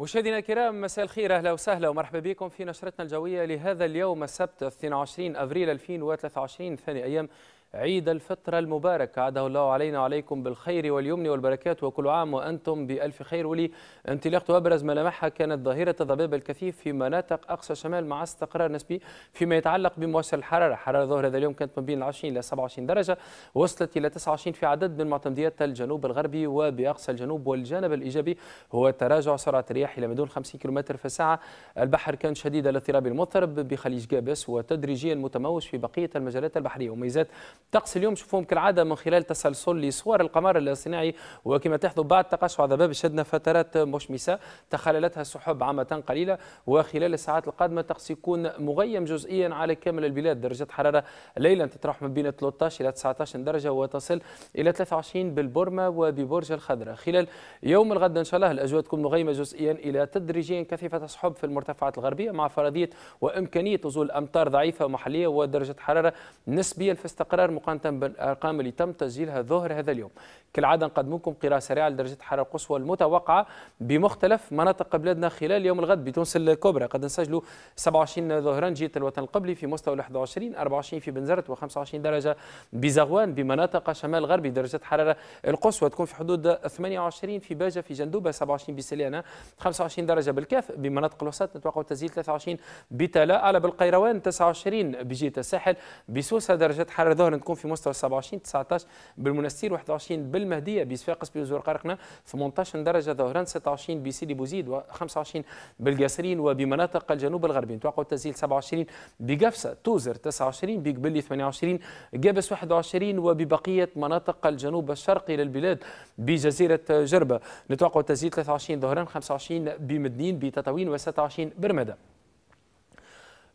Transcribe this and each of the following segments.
مشاهدينا الكرام مساء الخير اهلا وسهلا ومرحبا بكم في نشرتنا الجويه لهذا اليوم السبت 22 افريل 2023 ثاني ايام عيد الفطر المبارك عاده الله علينا وعليكم بالخير واليمن والبركات وكل عام وأنتم بألف خير ولي انطلاقة أبرز ملامحها كانت ظاهرة الضباب الكثيف في مناطق أقصى شمال مع استقرار نسبي فيما يتعلق بمؤشر الحرارة حرارة ظهر هذا اليوم كانت ما بين 20 إلى 27 درجة وصلت إلى 29 في عدد من معتمديات الجنوب الغربي وبأقصى الجنوب والجانب الإيجابي هو تراجع سرعة الرياح إلى ما دون 50 كم في الساعة البحر كان شديد الاضطراب المضطرب بخليج جابس وتدريجيا متموج في بقية المجالات البحرية وميزات طقس اليوم شوفوهم كالعاده من خلال تسلسل لصور القمر الصناعي وكما تحظوا بعد تقشع ذباب شدنا فترات مشمسه تخللتها السحب عامه قليله وخلال الساعات القادمه الطقس يكون مغيم جزئيا على كامل البلاد درجه حراره ليلا تتراوح ما بين 13 الى 19 درجه وتصل الى 23 بالبرمه وببرج الخضراء خلال يوم الغد ان شاء الله الاجواء تكون مغيمه جزئيا الى تدريجيا كثيفه السحب في المرتفعات الغربيه مع فرضيه وامكانيه نزول امطار ضعيفه محليه ودرجه حراره نسبيا في استقرار الأمطار مقارنة بالأرقام اللي تم تسجيلها ظهر هذا اليوم كالعادة نقدمكم قراءة سريعة لدرجة الحرارة القصوى المتوقعة بمختلف مناطق بلادنا خلال يوم الغد بتونس الكبرى قد نسجلوا 27 ظهرا جهة الوطن القبلي في مستوى 21 24 في بنزرت و25 درجة بزغوان بمناطق شمال غربي درجة الحرارة القصوى تكون في حدود 28 في باجة في جندوبة 27 بسليانة 25 درجة بالكاف بمناطق الوسط نتوقع تسجيل 23 بتلاء على بالقيروان 29 بجهة الساحل بسوسة درجة حرارة ظهرا تكون في مستوى 27 19 بالمنستير 21 بالمهديه بصفاقس بوزور قرقنه 18 درجه ظهران 26 بسيدي بوزيد و25 بالقاسرين وبمناطق الجنوب الغربي نتوقع التسجيل 27 بقفصه توزر 29 بقبلي 28 جابس 21 وببقيه مناطق الجنوب الشرقي للبلاد بجزيره جربه نتوقع التسجيل 23 ظهران 25 بمدنين بتطاوين و26 برمده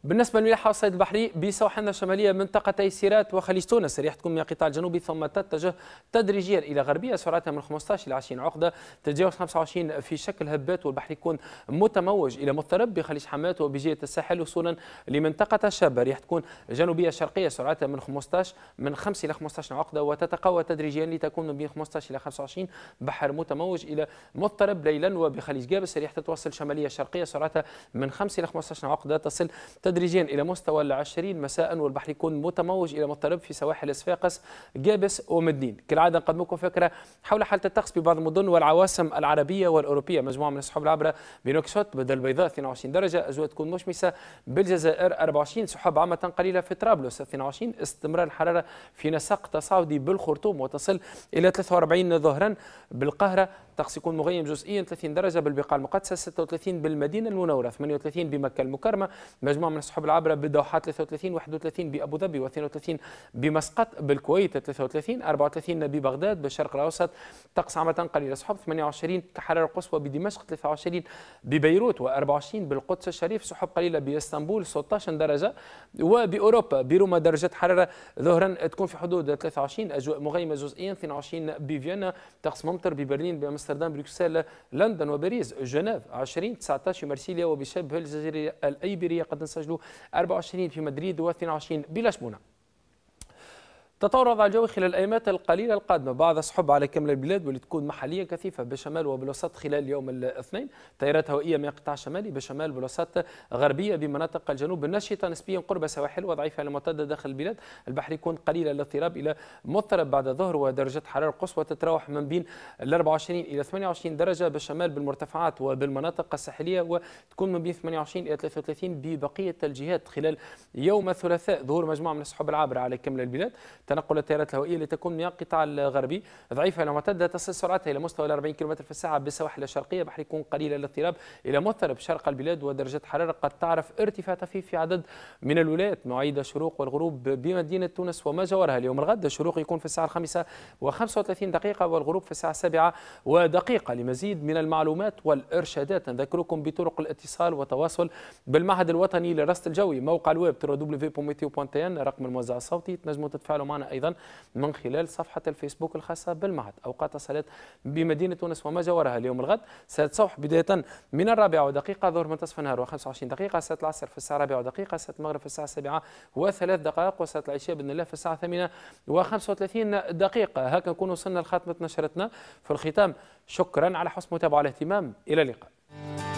بالنسبه للملاحه والصيد البحري بصوحنا الشماليه منطقتي سيرات وخليج تونس الريح تكون من القطاع الجنوبي ثم تتجه تدريجيا الى غربيه سرعتها من 15 الى 20 عقده تتجاوز 25 في شكل هبات والبحر يكون متموج الى مضطرب بخليج حماه وبجهه الساحل وصولا لمنطقه شابه الريح تكون جنوبيه شرقيه سرعتها من 15 من 5 الى 15 عقده وتتقوى تدريجيا لتكون من بين 15 الى 25 بحر متموج الى مضطرب ليلا وبخليج جابس الريح تتوصل شماليه شرقيه سرعتها من 5 الى 15 عقده تصل تدريجيا إلى مستوى ال 20 مساء والبحر يكون متموج إلى مضطرب في سواحل صفاقس جابس ومدنين كالعادة نقدمكم فكرة حول حالة الطقس في بعض المدن والعواصم العربية والأوروبية مجموعة من السحب العبرة بنوكسوت بدل البيضاء 22 درجة أجواء تكون مشمسة بالجزائر 24 سحب عامة قليلة في طرابلس 22 استمرار الحرارة في نسق تصاعدي بالخرطوم وتصل إلى 43 ظهرا بالقاهرة الطقس يكون مغيم جزئيا 30 درجه بالبقاع المقدسه 36 بالمدينه المنوره 38 بمكه المكرمه مجموعه من السحب العابره بالدوحه 33 31 بابو ظبي و32 بمسقط بالكويت 33 34 ببغداد بالشرق الاوسط طقس عامه قليل السحب 28 كحراره قصوى بدمشق 23 ببيروت و24 بالقدس الشريف سحب قليله باسطنبول 16 درجه وباوروبا بروما درجه حراره ظهرا تكون في حدود 23 اجواء مغيمه جزئيا 22 بفيينا طقس ممطر ببرلين بمسقط أمستردام بروكسل لندن وباريس جنيف 20 19 مرسيليا وبشبه الجزيرة الأيبيرية قد نسجلوا 24 في مدريد و22 بلشبونة تطور وضع الجو خلال الايامات القليله القادمه بعض السحب على كامل البلاد واللي تكون محليه كثيفه بالشمال وبالوسط خلال يوم الاثنين تيارات هوائيه من القطاع الشمالي بالشمال بالوسط غربيه بمناطق الجنوب النشطه نسبيا قرب سواحل وضعيفه المعتده داخل البلاد البحر يكون قليل الاضطراب الى مضطرب بعد الظهر ودرجه حراره قصوى تتراوح من بين ال 24 الى 28 درجه بالشمال بالمرتفعات وبالمناطق الساحليه وتكون من بين 28 الى 33 ببقيه الجهات خلال يوم الثلاثاء ظهور مجموعه من السحب العابره على كامل البلاد تنقل التيارات الهوائية لتكون من القطاع الغربي ضعيفة لو اعتدت تصل سرعتها إلى مستوى 40 كم في الساعة بالسواحل الشرقية بحر يكون قليل الاضطراب إلى مضطرب شرق البلاد ودرجة حرارة قد تعرف ارتفاع طفيف في عدد من الولايات مواعيد الشروق والغروب بمدينة تونس وما جاورها اليوم الغد الشروق يكون في الساعه 5 الخامسة و35 دقيقة والغروب في الساعة 7 ودقيقة لمزيد من المعلومات والإرشادات نذكركم بطرق الاتصال والتواصل بالمعهد الوطني للرصد الجوي موقع الويب www.meteo.tn رقم الموزع الصوتي تنجموا تتفاعلوا معنا أيضا من خلال صفحة الفيسبوك الخاصة بالمعهد أوقات صلاة بمدينة تونس وما جاورها اليوم الغد ستصبح بداية من الرابعة ودقيقة ظهر منتصف النهار و25 دقيقة ساعة العصر في الساعة الرابعة ودقيقة ساعة المغرب في الساعة السابعة وثلاث دقائق وساعة العشاء بإذن الله في الساعة الثامنة و35 دقيقة هكا نكون وصلنا لخاتمة نشرتنا في الختام شكرا على حسن المتابعة والاهتمام إلى اللقاء